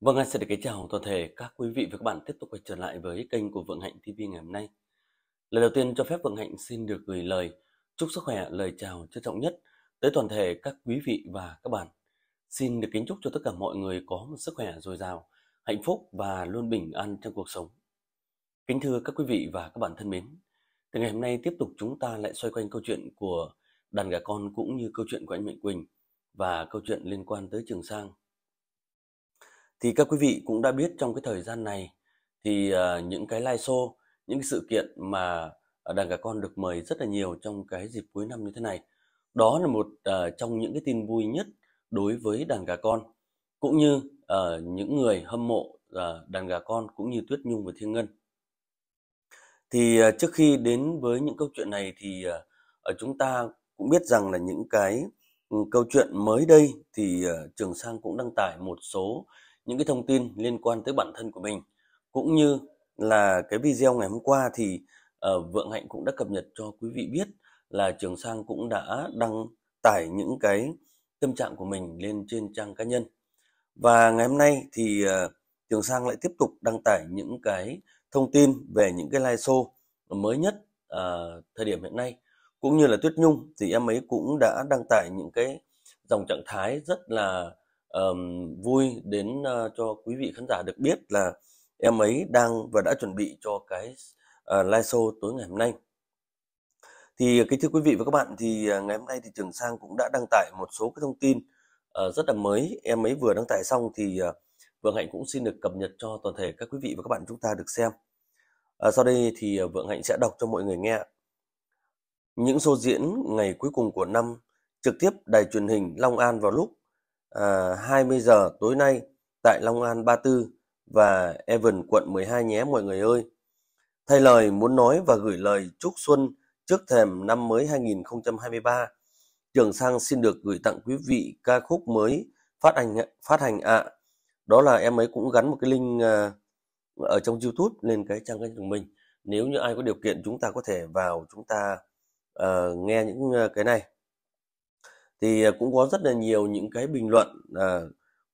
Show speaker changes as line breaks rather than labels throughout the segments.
Vâng, xin được kính chào toàn thể các quý vị và các bạn tiếp tục quay trở lại với kênh của Vượng Hạnh TV ngày hôm nay. Lời đầu tiên cho phép Vượng Hạnh xin được gửi lời chúc sức khỏe, lời chào trân trọng nhất tới toàn thể các quý vị và các bạn. Xin được kính chúc cho tất cả mọi người có một sức khỏe dồi dào, hạnh phúc và luôn bình an trong cuộc sống. Kính thưa các quý vị và các bạn thân mến, từ ngày hôm nay tiếp tục chúng ta lại xoay quanh câu chuyện của đàn gà con cũng như câu chuyện của anh Mạnh Quỳnh và câu chuyện liên quan tới Trường Sang – thì các quý vị cũng đã biết trong cái thời gian này thì ờ, những cái live show những cái sự kiện mà ờ, đàn gà con được mời rất là nhiều trong cái dịp cuối năm như thế này đó là một ờ, trong những cái tin vui nhất đối với đàn gà con cũng như uh, những người hâm mộ đàn gà con cũng như Tuyết Nhung và Thiên Ngân thì trước khi đến với những câu chuyện này thì uh, chúng ta cũng biết rằng là những cái ừ, câu chuyện mới đây thì Trường Sang cũng đăng tải một số những cái thông tin liên quan tới bản thân của mình cũng như là cái video ngày hôm qua thì uh, Vượng Hạnh cũng đã cập nhật cho quý vị biết là Trường Sang cũng đã đăng tải những cái tâm trạng của mình lên trên trang cá nhân và ngày hôm nay thì uh, Trường Sang lại tiếp tục đăng tải những cái thông tin về những cái live show mới nhất uh, thời điểm hiện nay cũng như là Tuyết Nhung thì em ấy cũng đã đăng tải những cái dòng trạng thái rất là um, vui đến uh, cho quý vị khán giả được biết là em ấy đang và đã chuẩn bị cho cái uh, live show tối ngày hôm nay thì ờ, kính thưa quý vị và các bạn thì uh, ngày hôm nay thì Trường Sang cũng đã đăng tải một số cái thông tin uh, rất là mới em ấy vừa đăng tải xong thì uh, Vượng Hạnh cũng xin được cập nhật cho toàn thể các quý vị và các bạn chúng ta được xem uh, sau đây thì Vượng Hạnh sẽ đọc cho mọi người nghe những show diễn ngày cuối cùng của năm trực tiếp đài truyền hình Long An vào lúc à, 20 giờ tối nay tại Long An 34 và Evan quận 12 nhé mọi người ơi. Thay lời muốn nói và gửi lời chúc xuân trước thềm năm mới 2023. Trường Sang xin được gửi tặng quý vị ca khúc mới phát hành phát hành ạ. À. Đó là em ấy cũng gắn một cái link à, ở trong YouTube lên cái trang kênh của mình. Nếu như ai có điều kiện chúng ta có thể vào chúng ta uh, nghe những à, cái này thì ờ, cũng có rất là nhiều những cái bình luận à,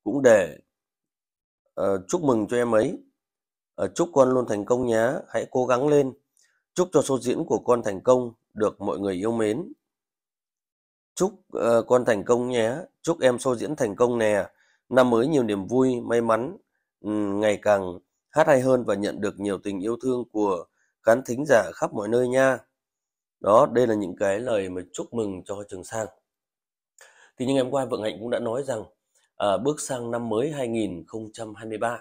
cũng để à, chúc mừng cho em ấy à, chúc con luôn thành công nhé hãy cố gắng lên chúc cho show diễn của con thành công được mọi người yêu mến chúc uh, con thành công nhé chúc em show diễn thành công nè năm mới nhiều niềm vui may mắn ngày càng hát hay hơn và nhận được nhiều tình yêu thương của khán thính giả khắp mọi nơi nha đó đây là những cái lời mà chúc mừng cho trường sang thì như ngày hôm qua Vượng Hạnh cũng đã nói rằng à, bước sang năm mới 2023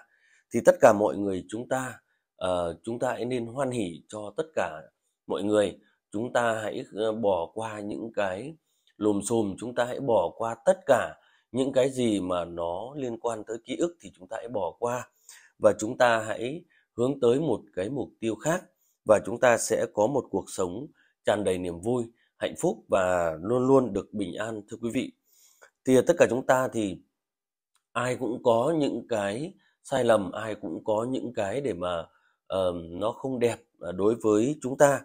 thì tất cả mọi người chúng ta à, chúng ta hãy nên hoan hỷ cho tất cả mọi người. Chúng ta hãy ờ, bỏ qua những cái lùm xùm chúng ta hãy bỏ qua tất cả những cái gì mà nó liên quan tới ký ức thì chúng ta hãy bỏ qua và chúng ta hãy hướng tới một cái mục tiêu khác và chúng ta sẽ có một cuộc sống tràn đầy niềm vui, hạnh phúc và luôn luôn được bình an thưa quý vị thì tất cả chúng ta thì ai cũng có những cái sai lầm ai cũng có những cái để mà uh, nó không đẹp à, đối với chúng ta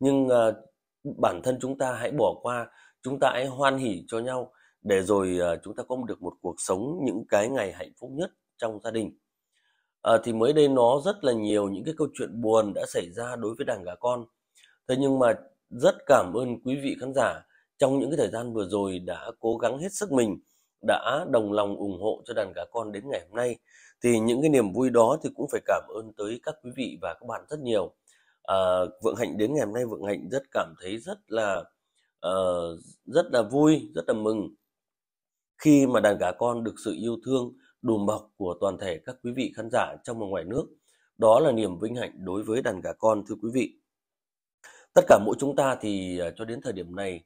nhưng uh, bản thân chúng ta hãy bỏ qua chúng ta hãy hoan hỉ cho nhau để rồi uh, chúng ta có được một cuộc sống những cái ngày hạnh phúc nhất trong gia đình à, thì mới đây nó rất là nhiều những cái câu chuyện buồn đã xảy ra đối với đàn gà con thế nhưng mà rất cảm ơn quý vị khán giả trong những cái thời gian vừa rồi đã cố gắng hết sức mình đã đồng lòng ủng hộ cho đàn gà con đến ngày hôm nay thì những cái niềm vui đó thì cũng phải cảm ơn tới các quý vị và các bạn rất nhiều à, vượng hạnh đến ngày hôm nay vượng hạnh rất cảm thấy rất là uh, rất là vui rất là mừng khi mà đàn gà con được sự yêu thương đùm bọc của toàn thể các quý vị khán giả trong và ngoài nước đó là niềm vinh hạnh đối với đàn gà con thưa quý vị tất cả mỗi chúng ta thì à, cho đến thời điểm này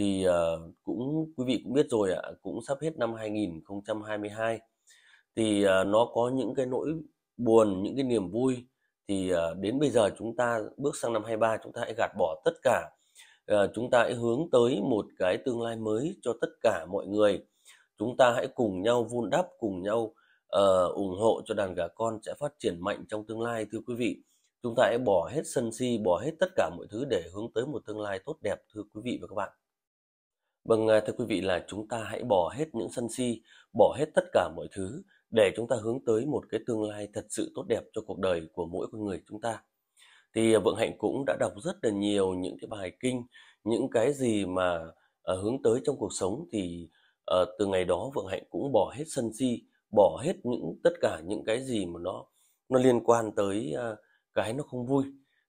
thì uh, cũng quý vị cũng biết rồi ạ cũng sắp hết năm 2022 thì uh, nó có những cái nỗi buồn những cái niềm vui thì uh, đến bây giờ chúng ta bước sang năm 23 chúng ta hãy gạt bỏ tất cả uh, chúng ta hãy hướng tới một cái tương lai mới cho tất cả mọi người chúng ta hãy cùng nhau vun đắp cùng nhau uh, ủng hộ cho đàn gà con sẽ phát triển mạnh trong tương lai thưa quý vị chúng ta hãy bỏ hết sân si bỏ hết tất cả mọi thứ để hướng tới một tương lai tốt đẹp thưa quý vị và các bạn Vâng, à, thưa quý vị là chúng ta hãy bỏ hết những sân si, bỏ hết tất cả mọi thứ để chúng ta hướng tới một cái tương lai thật sự tốt đẹp cho cuộc đời của mỗi con người chúng ta. Thì à, Vượng Hạnh cũng đã đọc rất là nhiều những cái bài kinh, những cái gì mà à, hướng tới trong cuộc sống thì à, từ ngày đó Vượng Hạnh cũng bỏ hết sân si, bỏ hết những tất cả những cái gì mà nó nó liên quan tới à, cái nó không vui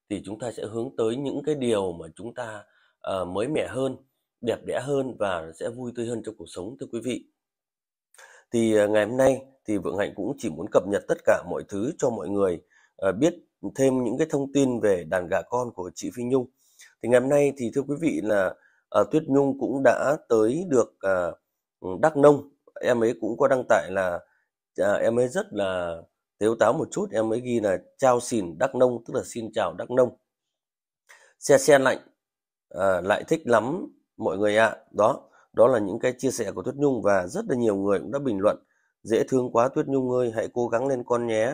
thì chúng ta sẽ hướng tới những cái điều mà chúng ta à, mới mẻ hơn đẹp đẽ hơn và sẽ vui tươi hơn trong cuộc sống thưa quý vị thì à, ngày hôm nay thì Vượng Hạnh cũng chỉ muốn cập nhật tất cả mọi thứ cho mọi người à, biết thêm những cái thông tin về đàn gà con của chị Phi Nhung thì ngày hôm nay thì thưa quý vị là à, Tuyết Nhung cũng đã tới được à, Đắk Nông em ấy cũng có đăng tải là à, em ấy rất là tếu táo một chút em ấy ghi là chào xin Đắk Nông tức là xin chào Đắk Nông xe xe lạnh à, lại thích lắm mọi người ạ. À. Đó, đó là những cái chia sẻ của Tuyết Nhung và rất là nhiều người cũng đã bình luận. Dễ thương quá Tuyết Nhung ơi, hãy cố gắng lên con nhé.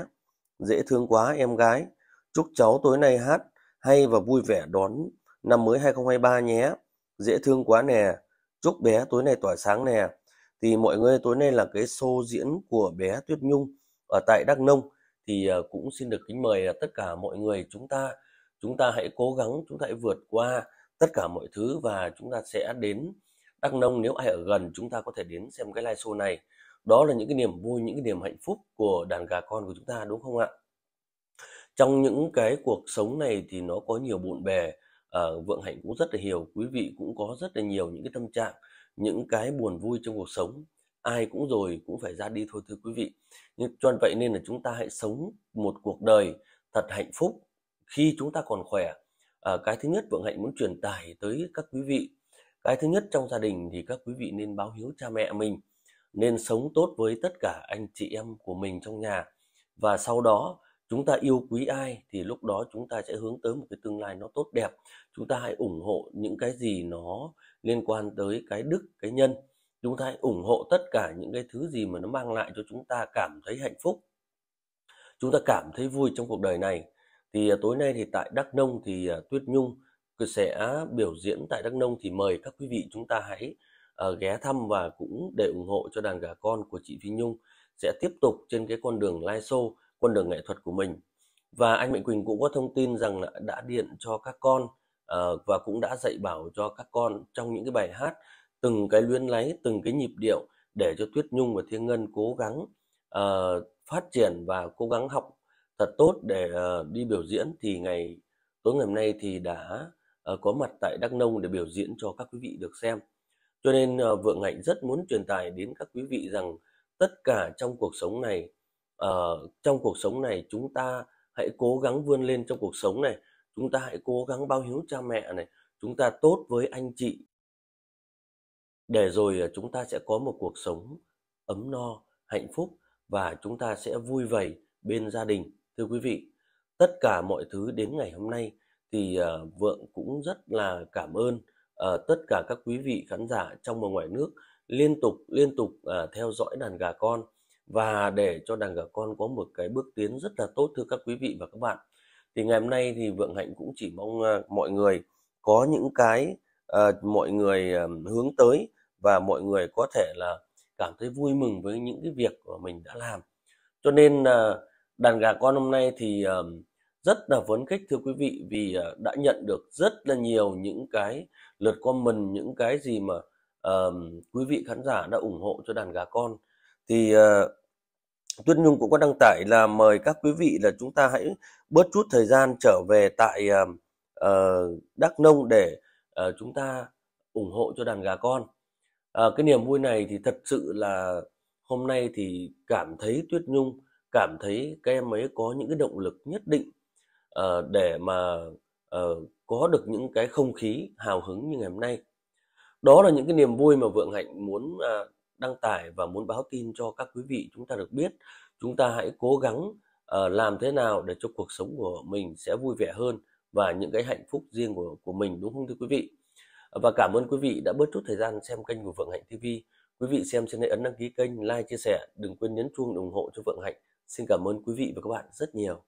Dễ thương quá em gái. Chúc cháu tối nay hát hay và vui vẻ đón năm mới 2023 nhé. Dễ thương quá nè. Chúc bé tối nay tỏa sáng nè. Thì mọi người tối nay là cái show diễn của bé Tuyết Nhung ở tại Đắk Nông thì ờ, cũng xin được kính mời tất cả mọi người chúng ta chúng ta hãy cố gắng chúng ta hãy vượt qua tất cả mọi thứ và chúng ta sẽ đến Đắk Nông nếu ai ở gần chúng ta có thể đến xem cái live show này đó là những cái niềm vui những cái niềm hạnh phúc của đàn gà con của chúng ta đúng không ạ trong những cái cuộc sống này thì nó có nhiều bộn bề à, vượng hạnh cũng rất là hiểu quý vị cũng có rất là nhiều những cái tâm trạng những cái buồn vui trong cuộc sống ai cũng rồi cũng phải ra đi thôi thưa quý vị nhưng cho vậy nên là chúng ta hãy sống một cuộc đời thật hạnh phúc khi chúng ta còn khỏe à, cái thứ nhất vượng hạnh muốn truyền tải tới các quý vị cái thứ nhất trong gia đình thì các quý vị nên báo hiếu cha mẹ mình nên sống tốt với tất cả anh chị em của mình trong nhà và sau đó chúng ta yêu quý ai thì lúc đó chúng ta sẽ hướng tới một cái tương lai nó tốt đẹp chúng ta hãy ủng hộ những cái gì nó liên quan tới cái đức cái nhân chúng ta hãy ủng hộ tất cả những cái thứ gì mà nó mang lại cho chúng ta cảm thấy hạnh phúc chúng ta cảm thấy vui trong cuộc đời này thì à, tối nay thì tại Đắk Nông thì à, Tuyết Nhung sẽ biểu diễn tại Đắk Nông thì mời các quý vị chúng ta hãy ờ, ghé thăm và cũng để ủng hộ cho đàn gà con của chị Phi Nhung sẽ tiếp tục trên cái con đường live show, con đường nghệ thuật của mình. Và anh Mạnh Quỳnh cũng có thông tin rằng là đã điện cho các con ờ, và cũng đã dạy bảo cho các con trong những cái bài hát từng cái luyến lấy, từng cái nhịp điệu để cho Tuyết Nhung và Thiên Ngân cố gắng uh, phát triển và cố gắng học thật tốt để uh, đi biểu diễn thì ngày tối ngày hôm nay thì đã uh, có mặt tại Đắk Nông để biểu diễn cho các quý vị được xem. Cho nên uh, Vượng Hạnh rất muốn truyền tải đến các quý vị rằng tất cả trong cuộc sống này, uh, trong cuộc sống này chúng ta hãy cố gắng vươn lên trong cuộc sống này, chúng ta hãy cố gắng bao hiếu cha mẹ này, chúng ta tốt với anh chị. Để rồi chúng ta sẽ có một cuộc sống ấm no, hạnh phúc và chúng ta sẽ vui vẻ bên gia đình Thưa quý vị, tất cả mọi thứ đến ngày hôm nay thì uh, Vượng cũng rất là cảm ơn uh, tất cả các quý vị khán giả trong và ngoài nước liên tục liên tục uh, theo dõi đàn gà con và để cho đàn gà con có một cái bước tiến rất là tốt thưa các quý vị và các bạn. Thì ngày hôm nay thì Vượng Hạnh cũng chỉ mong uh, mọi người có những cái uh, mọi người uh, hướng tới và mọi người có thể là cảm thấy vui mừng với những cái việc mà mình đã làm. Cho nên uh, đàn gà con hôm nay thì rất là phấn khích thưa quý vị vì ờ, đã nhận được rất là nhiều những cái lượt comment những cái gì mà uh, quý vị khán giả đã ủng hộ cho đàn gà con thì uh, Tuyết Nhung cũng có đăng tải là mời các quý vị là chúng ta hãy bớt chút thời gian trở về tại uh, Đắk Nông để uh, chúng ta ủng hộ cho đàn gà con uh, cái niềm vui này thì thật sự là hôm nay thì cảm thấy Tuyết Nhung cảm thấy các em ấy có những cái động lực nhất định uh, để mà uh, có được những cái không khí hào hứng như ngày hôm nay đó là những cái niềm vui mà vượng hạnh muốn uh, đăng tải và muốn báo tin cho các quý vị chúng ta được biết chúng ta hãy cố gắng uh, làm thế nào để cho cuộc sống của mình sẽ vui vẻ hơn và những cái hạnh phúc riêng của của mình đúng không thưa quý vị và cảm ơn quý vị đã bớt chút thời gian xem kênh của Vượng Hạnh TV. Quý vị xem xin hãy ấn đăng ký kênh, like, chia sẻ. Đừng quên nhấn chuông ủng hộ cho Vượng Hạnh Xin cảm ơn quý vị và các bạn rất nhiều.